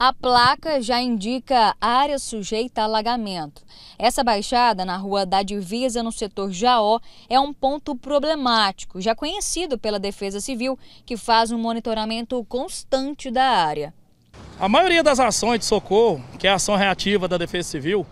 A placa já indica área sujeita a alagamento. Essa baixada na rua da Divisa, no setor Jaó, é um ponto problemático, já conhecido pela Defesa Civil, que faz um monitoramento constante da área. A maioria das ações de socorro, que é a ação reativa da Defesa Civil,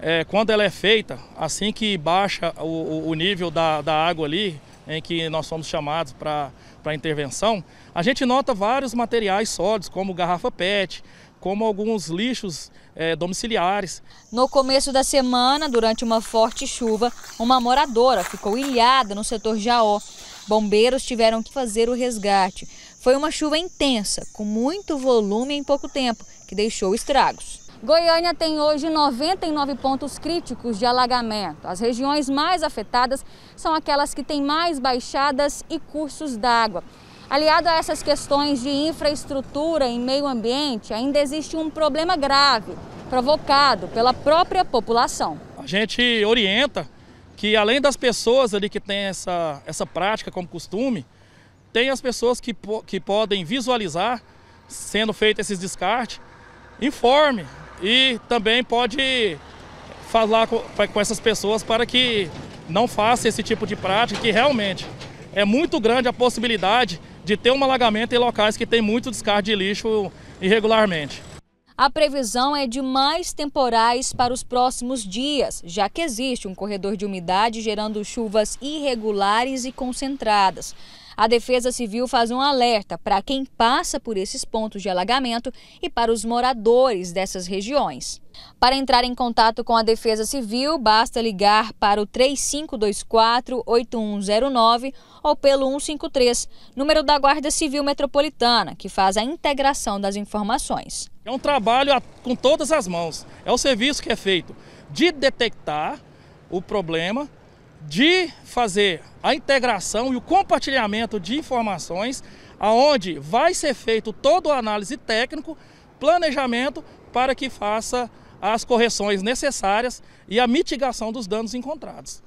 é, quando ela é feita, assim que baixa o, o nível da, da água ali, em que nós somos chamados para intervenção, a gente nota vários materiais sólidos, como garrafa PET, como alguns lixos é, domiciliares. No começo da semana, durante uma forte chuva, uma moradora ficou ilhada no setor Jaó. Bombeiros tiveram que fazer o resgate. Foi uma chuva intensa, com muito volume em pouco tempo, que deixou estragos. Goiânia tem hoje 99 pontos críticos de alagamento. As regiões mais afetadas são aquelas que têm mais baixadas e cursos d'água. Aliado a essas questões de infraestrutura e meio ambiente, ainda existe um problema grave provocado pela própria população. A gente orienta que além das pessoas ali que têm essa, essa prática como costume, tem as pessoas que, que podem visualizar sendo feito esses descartes, informe e também pode falar com, com essas pessoas para que não façam esse tipo de prática, que realmente é muito grande a possibilidade de ter um alagamento em locais que tem muito descarte de lixo irregularmente. A previsão é de mais temporais para os próximos dias, já que existe um corredor de umidade gerando chuvas irregulares e concentradas. A Defesa Civil faz um alerta para quem passa por esses pontos de alagamento e para os moradores dessas regiões. Para entrar em contato com a Defesa Civil, basta ligar para o 3524-8109 ou pelo 153, número da Guarda Civil Metropolitana, que faz a integração das informações. É um trabalho com todas as mãos. É o serviço que é feito de detectar o problema de fazer a integração e o compartilhamento de informações, aonde vai ser feito todo o análise técnico, planejamento para que faça as correções necessárias e a mitigação dos danos encontrados.